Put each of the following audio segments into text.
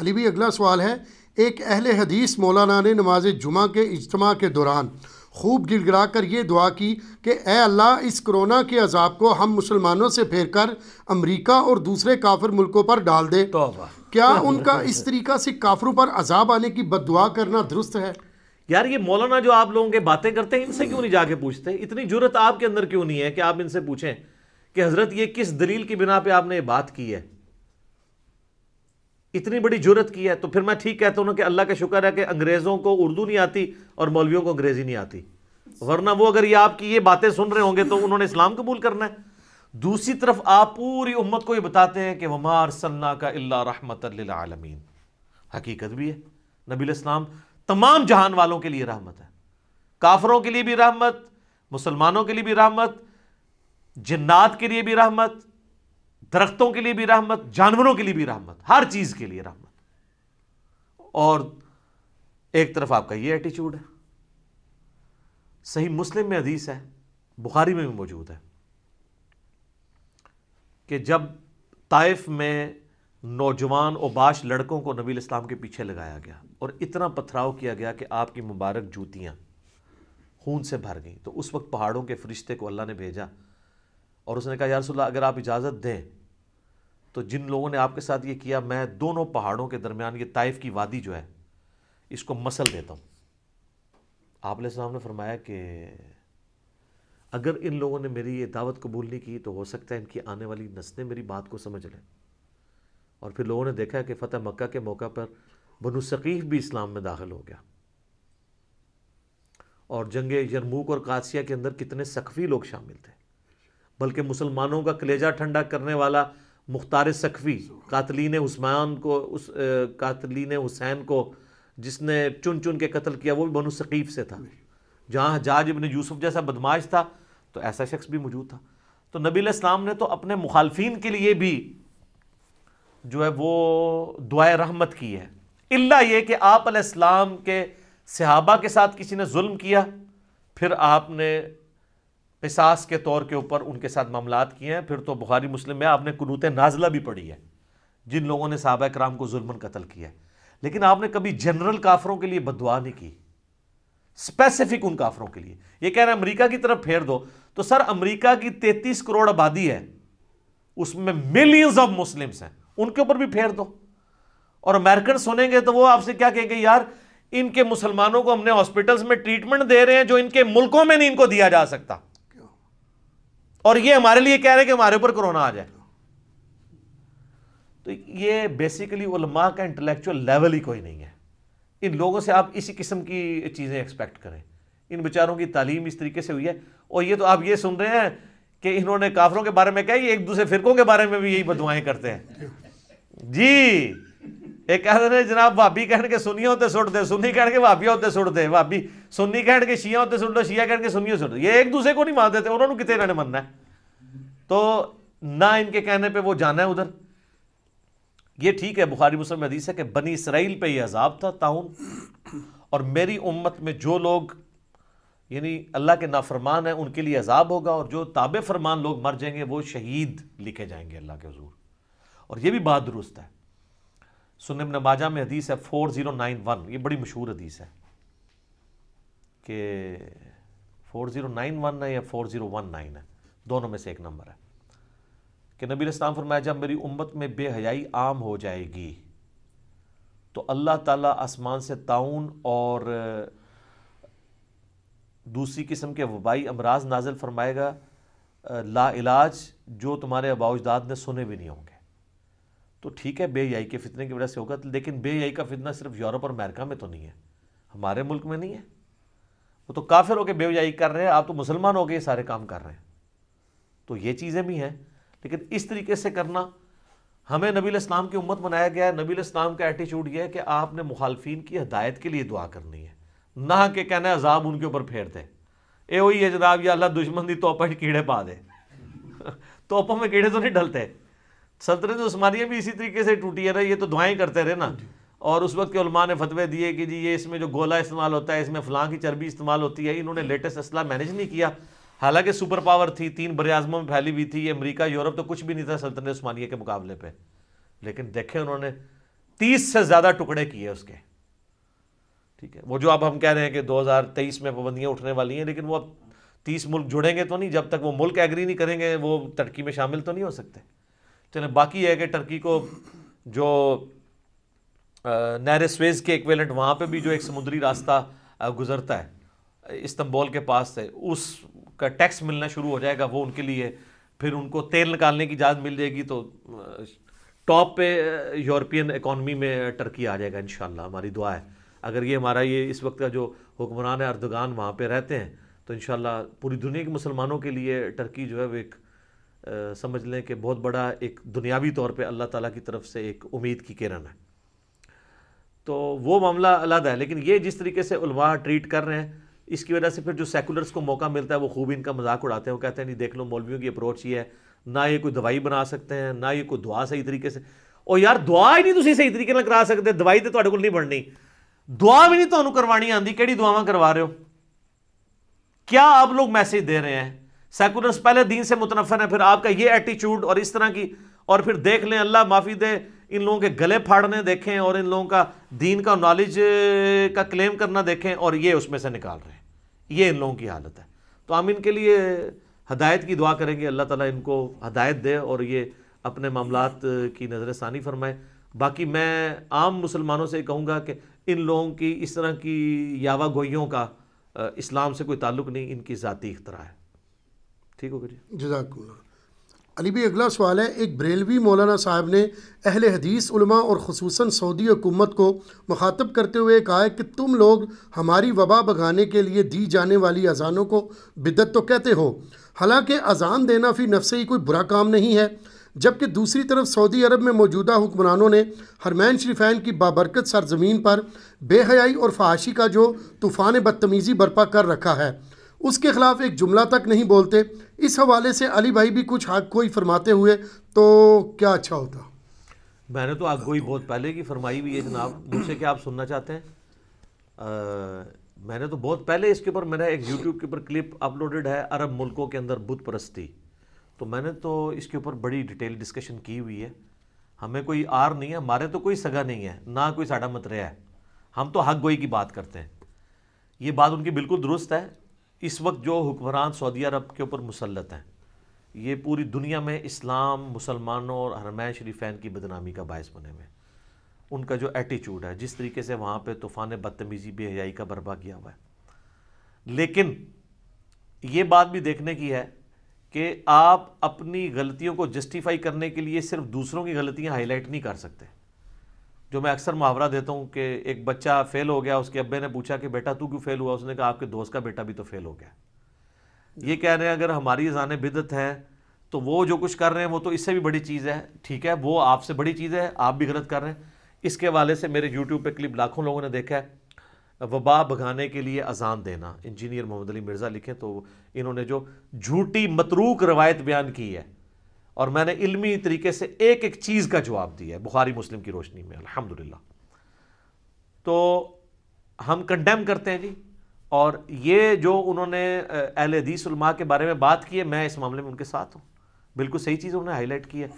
अली भी अगला सवाल है एक अहल हदीस मौलाना ने नमाज जुमा के इजतम के दौरान खूब गिड़गिड़ा कर ये दुआ की कि ए अल्लाह इस कोरोना के अजाब को हम मुसलमानों से फेर कर अमरीका और दूसरे काफिर मुल्कों पर डाल दे क्या उनका इस तरीका से काफरों पर अजाब आने की बद दुआ करना दुरुस्त है यार ये मौलाना जो आप लोगों के बातें करते हैं इनसे क्यों नहीं जाके पूछते इतनी जरूरत आपके अंदर क्यों नहीं है कि आप इनसे पूछें कि हज़रत ये किस दलील की बिना पे आपने बात की है इतनी बड़ी जरूरत की है तो फिर मैं ठीक कहता हूँ कि अल्लाह का शुक्र है कि अंग्रेज़ों को उर्दू नहीं आती और मौलवियों को अंग्रेज़ी नहीं आती वरना वो अगर ये आपकी ये बातें सुन रहे होंगे तो उन्होंने इस्लाम कबूल करना है दूसरी तरफ आप पूरी उम्मत को ये बताते हैं कि वमार सल्ला का अल्ला रहमत आलमीन हकीकत भी है नबी इस्लाम तमाम जहान वालों के लिए रहमत है काफरों के लिए भी रहमत मुसलमानों के लिए भी रहमत जन्नात के लिए भी रहमत दरख्तों के लिए भी रहमत जानवरों के लिए भी रहमत हर चीज़ के लिए रहमत और एक तरफ आपका ये एटीट्यूड है सही मुस्लिम में अदीस है बुखारी में भी मौजूद है कि जब ताइफ में नौजवान ओबाश लड़कों को नबी इस्लाम के पीछे लगाया गया और इतना पथराव किया गया कि आपकी मुबारक जूतियाँ खून से भर गईं तो उस वक्त पहाड़ों के फरिश्ते को अल्लाह ने भेजा और उसने कहा यार रसोल्ला अगर आप इजाज़त दें तो जिन लोगों ने आपके साथ ये किया मैं दोनों पहाड़ों के दरमियान ये ताइफ की वादी जो है इसको मसल देता हूँ आप साहब ने फरमाया कि अगर इन लोगों ने मेरी ये दावत कबूल नहीं की तो हो सकता है इनकी आने वाली नस्लें मेरी बात को समझ लें और फिर लोगों ने देखा कि फतेह मक्का के मौका पर बनु सकीफ़ भी इस्लाम में दाखिल हो गया और जंग यरमूक और कासिया के अंदर कितने सख्फी लोग शामिल थे बल्कि मुसलमानों का कलेजा ठंडा करने वाला मुख्तार सखवी कातलीन उस्मान को उस कातलीन हुसैन को जिसने चुन चुन के कत्ल किया वो भी बनु सकीफ़ से था जहाँ जाज इबन यूसुफ जैसा बदमाश था तो ऐसा शख्स भी मौजूद था तो नबी इस्लाम ने तो अपने मुखालफी के लिए भी जो है वो दुआ रहमत की है इल्ला ये कि आप के सहाबा के साथ किसी ने जुल्म किया फिर आपने किसास के तौर के ऊपर उनके साथ मामला किए हैं फिर तो बुखारी मुस्लिम में आपने कनूत नाजला भी पढ़ी है जिन लोगों ने साहबा कराम को जुल्मन कतल किया है लेकिन आपने कभी जनरल काफरों के लिए बदवा नहीं की स्पेसिफिक उन काफरों के लिए ये कह रहे हैं अमरीका की तरफ फेर दो तो सर अमरीका की तैतीस करोड़ आबादी है उसमें मिलियंस ऑफ मुस्लिम्स हैं उनके ऊपर भी फेर दो और अमेरिकन सुनेंगे तो वो आपसे क्या कहेंगे यार इनके मुसलमानों को हमने हॉस्पिटल्स में ट्रीटमेंट दे रहे हैं जो इनके मुल्कों में नहीं इनको दिया जा सकता और ये हमारे लिए कह रहे हैं कि हमारे ऊपर कोरोना आ जाए तो ये बेसिकली उलमा का इंटेलेक्चुअल लेवल ही कोई नहीं है इन लोगों से आप इसी किस्म की चीज़ें एक्सपेक्ट करें इन बेचारों की तालीम इस तरीके से हुई है और ये तो आप ये सुन रहे हैं कि इन्होंने काफरों के बारे में कहा एक दूसरे फिरकों के बारे में भी यही बदवाएं करते हैं जी ਇਹ ਕਹਿੰਦੇ ਨੇ जनाब भाभी कह ਕੇ ਸੁਨੀਆਂ ਉੱਤੇ ਸੁੱਟ ਦੇ ਸੁਨੀ ਕਹਿਣ ਕੇ ਵਾਬੀਆਂ ਉੱਤੇ ਸੁੱਟ ਦੇ ਵਾਬੀ ਸੁਨੀ ਕਹਿਣ ਕੇ ਸ਼ੀਆਂ ਉੱਤੇ ਸੁੱਟ ਦੋ ਸ਼ੀਆ ਕਹਿਣ ਕੇ ਸੁਨੀਆਂ ਸੁੱਟ ये एक दूसरे को नहीं मानते थे उन्होंने कितने इन्होंने मानना है तो ना इनके कहने पर वो जाना है उधर ये ठीक है बुखारी मुसलम हदीस है कि बनी इसराइल पर यह अजाब था ताउन और मेरी उम्मत में जो लोग यानी अल्लाह के नाफरमान है उनके लिए अजाब होगा और जो ताब फरमान लोग मर जाएंगे वो शहीद लिखे जाएंगे अल्लाह के हजूर और यह भी बात दुरुस्त है सुनब नवाजा में हदीस है फोर ज़ीरो नाइन वन ये बड़ी मशहूर हदीस है कि फोर ज़ीरो नाइन वन है या फोर ज़ीरो वन नाइन है दोनों में से एक नंबर है कि नबी इस्लाम फरमाया जब मेरी उम्मत में बेहयाई आम हो जाएगी तो अल्लाह ताला आसमान से ताउन और दूसरी किस्म के वबाई अमराज नाजिल फरमाएगा ला इलाज जो तुम्हारे अबाउजदाद ने सुने भी नहीं होंगे तो ठीक है बेयाई के फितने की वजह से होगा लेकिन बेयाई का फितना सिर्फ यूरोप और अमेरिका में तो नहीं है हमारे मुल्क में नहीं है वो तो काफिर होकर बेवजाई कर रहे हैं आप तो मुसलमान हो गए सारे काम कर रहे हैं तो ये चीज़ें भी हैं लेकिन इस तरीके से करना हमें नबी इस्लाम की उम्मत बनाया गया है नबी इस्लाम का एटीट्यूड यह है कि आपने मुखालफी की हदायत के लिए दुआ करनी है ना कि कहना है अजाब उनके ऊपर फेर दे ए वही है जनाब या अल्लाह दुश्मन दी तोपा कीड़े पा दे तोपों में कीड़े तो नहीं डलते सल्तनत उस्मानिया भी इसी तरीके से टूटी है ना ये तो दुआएं करते रहे ना और उस वक्त के उलमा ने फतवे दिए कि जी ये इसमें जो गोला इस्तेमाल होता है इसमें फ़लाँ की चर्बी इस्तेमाल होती है इन्होंने लेटेस्ट असला मैनेज नहीं किया हालांकि सुपर पावर थी तीन बरआज़मों में फैली हुई थी अमरीका यूरोप तो कुछ भी नहीं था सल्तनत उस्मानिया के मुकाबले पर लेकिन देखे उन्होंने तीस से ज़्यादा टुकड़े किए उसके ठीक है वो जो अब हम कह रहे हैं कि तेईस में पाबंदियाँ उठने वाली हैं लेकिन वो अब तीस मुल्क जुड़ेंगे तो नहीं जब तक वो मुल्क एग्री नहीं करेंगे वो तड़की में शामिल तो नहीं हो सकते चले तो बाकी है कि टर्की को जो नहर स्वेज के इक्वेलेंट वहाँ पे भी जो एक समुद्री रास्ता गुजरता है इस्तंबोल के पास से उस का टैक्स मिलना शुरू हो जाएगा वो उनके लिए फिर उनको तेल निकालने की इजाज़त मिल जाएगी तो टॉप पे यूरोपियन इकॉनमी में टर्की आ जाएगा इन हमारी दुआ है अगर ये हमारा ये इस वक्त का जो हुक्मरान है अर्दगान वहाँ पर रहते हैं तो इन पूरी दुनिया के मुसलमानों के लिए टर्की जो है वो एक समझ लें कि बहुत बड़ा एक दुनियावी तौर पे अल्लाह ताला की तरफ से एक उम्मीद की किरण है तो वो मामला अलग है लेकिन ये जिस तरीके से उलमा ट्रीट कर रहे हैं इसकी वजह से फिर जो सेकुलर्स को मौका मिलता है वो खूब इनका मजाक उड़ाते हैं वो कहते हैं नहीं देख लो मौलवियों की अप्रोच ये है ना ये कोई दवाई बना सकते हैं ना ये कोई दुआ सही तरीके से और यार दुआ ही नहीं तुम सही तरीके करा सकते दवाई तो को नहीं ਕੋਲ दुआ भी नहीं तो करवानी ਤੁਹਾਨੂੰ ਕਰਵਾਣੀ ਆਂਦੀ करवा रहे हो क्या आप लोग मैसेज दे रहे हैं सेकुलर्स पहले दीन से मुतनफन है फिर आपका ये एटीट्यूड और इस तरह की और फिर देख लें अल्लाह माफ़ी दे इन लोगों के गले फाड़ने देखें और इन लोगों का दीन का नॉलेज का क्लेम करना देखें और ये उसमें से निकाल रहे हैं ये इन लोगों की हालत है तो हम इनके लिए हदायत की दुआ करेंगे अल्लाह ताला इनको हदायत दे और ये अपने मामला की नज़र षानी फरमाए बाकी मैं आम मुसलमानों से कहूँगा कि इन लोगों की इस तरह की यावा गोइयों का इस्लाम से कोई ताल्लुक नहीं इनकी ज़ाती अख्तरा है ठीक होगा जी जजाकुल्ला अली भी अगला सवाल है एक बरेलवी मौलाना साहब ने अहल हदीस उलमा और खसूस सऊदी हुकूमत को मुखातब करते हुए कहा है कि तुम लोग हमारी वबा भगाने के लिए दी जाने वाली अजानों को बिदत तो कहते हो हालांकि अजान देना फिर नफसे ही कोई बुरा काम नहीं है जबकि दूसरी तरफ सऊदी अरब में मौजूदा हुक्मरानों ने हरमैन शरीफान की बाबरकत सरजमीन पर बेहयाई और फहाशी का जो तूफ़ान बदतमीज़ी बर्पा कर रखा है उसके ख़िलाफ़ एक जुमला तक नहीं बोलते इस हवाले से अली भाई भी कुछ हाक कोई फरमाते हुए तो क्या अच्छा होता मैंने तो आपको ही बहुत पहले की फरमाई हुई है जनाब मुझसे क्या आप सुनना चाहते हैं आ, मैंने तो बहुत पहले इसके ऊपर मेरा एक यूट्यूब के ऊपर क्लिप अपलोडेड है अरब मुल्कों के अंदर बुत परस्ती तो मैंने तो इसके ऊपर बड़ी डिटेल डिस्कशन की हुई है हमें कोई आर नहीं है हमारे तो कोई सगा नहीं है ना कोई साढ़ा मतरे है हम तो हक गोई की बात करते हैं ये बात उनकी बिल्कुल दुरुस्त है इस वक्त जो हुक्मरान सऊदी अरब के ऊपर मुसलत हैं ये पूरी दुनिया में इस्लाम मुसलमानों और हरमैन शरीफैन की बदनामी का बायस बने हुए उनका जो एटीट्यूड है जिस तरीके से वहाँ पर तूफ़ान बदतमीज़ी बेहयाई का बर्बा किया हुआ है लेकिन ये बात भी देखने की है कि आप अपनी गलतियों को जस्टिफाई करने के लिए सिर्फ दूसरों की गलतियाँ हाईलाइट नहीं कर सकते जो मैं अक्सर मुहावरा देता हूँ कि एक बच्चा फेल हो गया उसके अब्बे ने पूछा कि बेटा तू क्यों फेल हुआ उसने कहा आपके दोस्त का बेटा भी तो फेल हो गया ये कह रहे हैं अगर हमारी जान बिदत हैं तो वो जो कुछ कर रहे हैं वो तो इससे भी बड़ी चीज़ है ठीक है वो आपसे बड़ी चीज़ है आप भी गलत कर रहे हैं इसके हवाले से मेरे यूट्यूब पर क्लिप लाखों लोगों ने देखा है वबा भगाने के लिए अजान देना इंजीनियर मोहम्मद अली मिर्ज़ा लिखे तो इन्होंने जो झूठी मतरूक रवायत बयान की है और मैंने इल्मी तरीके से एक एक चीज़ का जवाब दिया है बुखारी मुस्लिम की रोशनी में अल्हम्दुलिल्लाह तो हम कंडेम करते हैं जी और ये जो उन्होंने अहल हदीसलमा के बारे में बात की है मैं इस मामले में उनके साथ हूँ बिल्कुल सही चीज़ उन्होंने हाईलाइट की है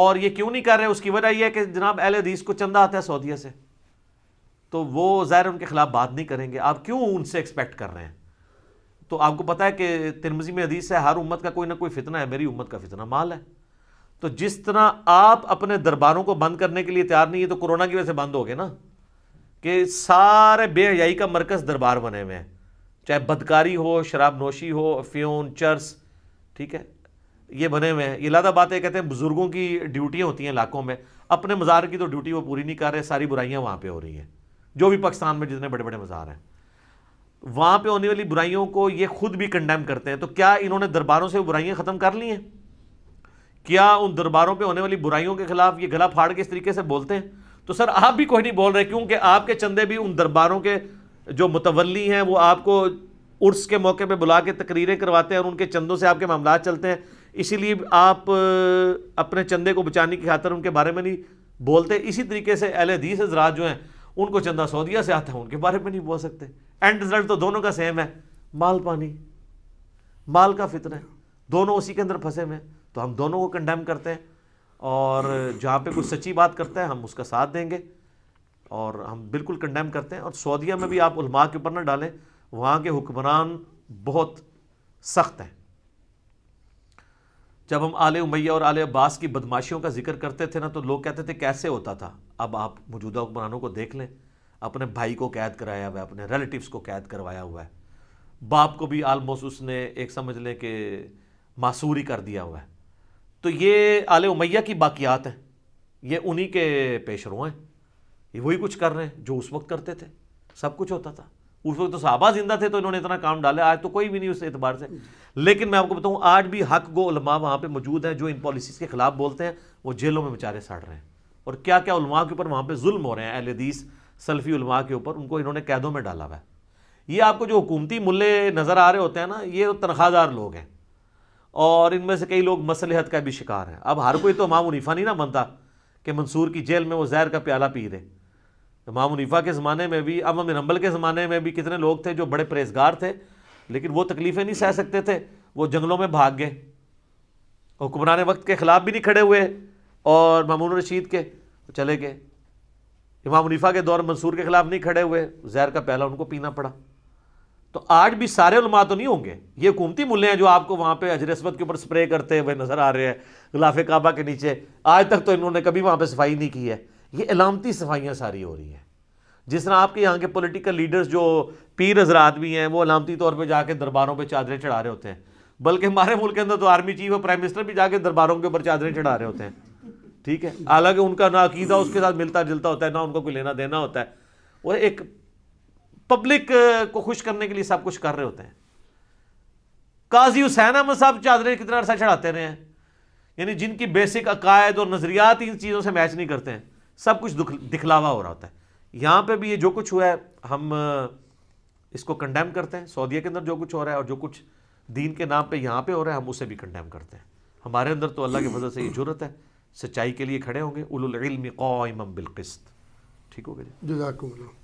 और ये क्यों नहीं कर रहे उसकी वजह यह है कि जनाब अहल हदीस को चंदा आता है सऊदिया से तो वो ज़ाहिर उनके ख़िलाफ़ बात नहीं करेंगे आप क्यों उनसे एक्सपेक्ट कर रहे हैं तो आपको पता है कि तिरमजी में अदीस है हर उम्मत का कोई ना कोई फितना है मेरी उम्मत का फितना माल है तो जिस तरह आप अपने दरबारों को बंद करने के लिए तैयार नहीं है तो कोरोना की वजह से बंद हो गए ना कि सारे बेहयाई का मरकज़ दरबार बने हुए हैं चाहे बदकारी हो शराब नोशी हो अफ्यून चर्स ठीक है ये बने हुए हैं ये लादा है कहते हैं बुज़ुर्गों की ड्यूटियाँ होती हैं इलाकों में अपने मज़ार की तो ड्यूटी वो पूरी नहीं कर रहे सारी बुराइयाँ वहाँ पर हो रही हैं जो भी पाकिस्तान में जितने बड़े बड़े मज़ार हैं वहाँ पर होने वाली बुराइयों को ये खुद भी कंडेम करते हैं तो क्या इन्होंने दरबारों से बुराइयाँ ख़त्म कर ली हैं क्या उन दरबारों पे होने वाली बुराइयों के खिलाफ ये गला फाड़ के इस तरीके से बोलते हैं तो सर आप भी कोई नहीं बोल रहे क्योंकि आपके चंदे भी उन दरबारों के जो मुतवली हैं वो आपको उर्स के मौके पे बुला के तकरीरें करवाते हैं और उनके चंदों से आपके मामला चलते हैं इसीलिए आप अपने चंदे को बचाने की खातर उनके बारे में नहीं बोलते इसी तरीके से एल हदीस हजरात जो हैं उनको चंदा सऊदिया से आता है उनके बारे में नहीं बोल सकते एंड रिजल्ट तो दोनों का सेम है माल पानी माल का फितर है दोनों उसी के अंदर फंसे हुए हैं तो हम दोनों को कंडेम करते हैं और जहाँ पे कुछ सच्ची बात करते हैं हम उसका साथ देंगे और हम बिल्कुल कंडेम करते हैं और सऊदिया में भी आप उलमा के ऊपर ना डालें वहाँ के हुक्मरान बहुत सख्त हैं जब हम आले उमैया और आले अब्बास की बदमाशियों का जिक्र करते थे ना तो लोग कहते थे कैसे होता था अब आप मौजूदा हुक्मरानों को देख लें अपने भाई को कैद कराया हुआ है अपने रिलेटिव्स को कैद करवाया हुआ है बाप को भी आलमोस्ट उसने एक समझ लें कि मासूरी कर दिया हुआ है तो ये आले उमैया की बाकियात हैं ये उन्हीं के पेशरों हैं ये वही कुछ कर रहे हैं जो उस वक्त करते थे सब कुछ होता था उस वक्त तो साहबा जिंदा थे तो इन्होंने इतना काम डाला आज तो कोई भी नहीं उस एतबार से लेकिन मैं आपको बताऊँ आज भी हक गो उलमा वहाँ पर मौजूद हैं जो इन पॉलिसीज़ के खिलाफ बोलते हैं वो जेलों में बेचारे साड़ रहे हैं और क्या क्या उलमा के ऊपर वहाँ पर जुल्म हो रहे हैं अहलदीस सल्फ़ी उलमा के ऊपर उनको इन्होंने कैदों में डाला हुआ है ये आपको जो हुकूमती मुल्ले नज़र आ रहे होते हैं ना ये तो तनख्वाहदार लोग हैं और इनमें से कई लोग मसलहत का भी शिकार हैं अब हर कोई तो इमाम मुनीफा नहीं ना बनता कि मंसूर की जेल में वो जहर का प्याला पी रहे इमाम मुनीफा के ज़माने में भी अब अमिन हम्बल के ज़माने में भी कितने लोग थे जो बड़े परहेजगार थे लेकिन वो तकलीफ़ें नहीं सह सकते थे वो जंगलों में भाग गए हुक्मरान वक्त के ख़िलाफ़ भी नहीं खड़े हुए और मामून रशीद के चले गए इमाम मुनीफा के दौर मंसूर के ख़िलाफ़ नहीं खड़े हुए जहर का प्याला उनको पीना पड़ा तो आज भी सारे उलमा तो नहीं होंगे ये हुकूमती मुल्ले हैं जो आपको वहाँ पे हजर के ऊपर स्प्रे करते हुए नज़र आ रहे हैं गिलाफे काबा के नीचे आज तक तो इन्होंने कभी वहाँ पे सफाई नहीं की है ये अलामती सफाइयाँ सारी हो रही हैं जिस तरह आपके यहाँ के पोलिटिकल लीडर्स जो पीर हजरात भी हैं वो अलामती तौर पर जाके दरबारों पर चादरें चढ़ा रहे होते हैं बल्कि हमारे मुल्क के अंदर तो आर्मी चीफ और प्राइम मिनिस्टर भी जाके दरबारों के ऊपर चादरें चढ़ा रहे होते हैं ठीक है हालांकि उनका ना अकीदा उसके साथ मिलता जुलता होता है ना उनको कोई लेना देना होता है वो एक पब्लिक को खुश करने के लिए सब कुछ कर रहे होते हैं काजी हुसैन अहमद साहब चादरें कितना अर्सा चढ़ाते रहे हैं यानी जिनकी बेसिक अकायद और नज़रियात इन चीज़ों से मैच नहीं करते हैं सब कुछ दिखलावा हो रहा होता है यहाँ पे भी ये जो कुछ हुआ है हम इसको कंडेम करते हैं सऊदीया के अंदर जो कुछ हो रहा है और जो कुछ दीन के नाम पे यहाँ पे हो रहा है हम उसे भी कंडेम करते हैं हमारे अंदर तो अल्लाह की वजह से ये जरूरत है सच्चाई के लिए खड़े होंगे उलम बिलकिस्त ठीक हो गया जी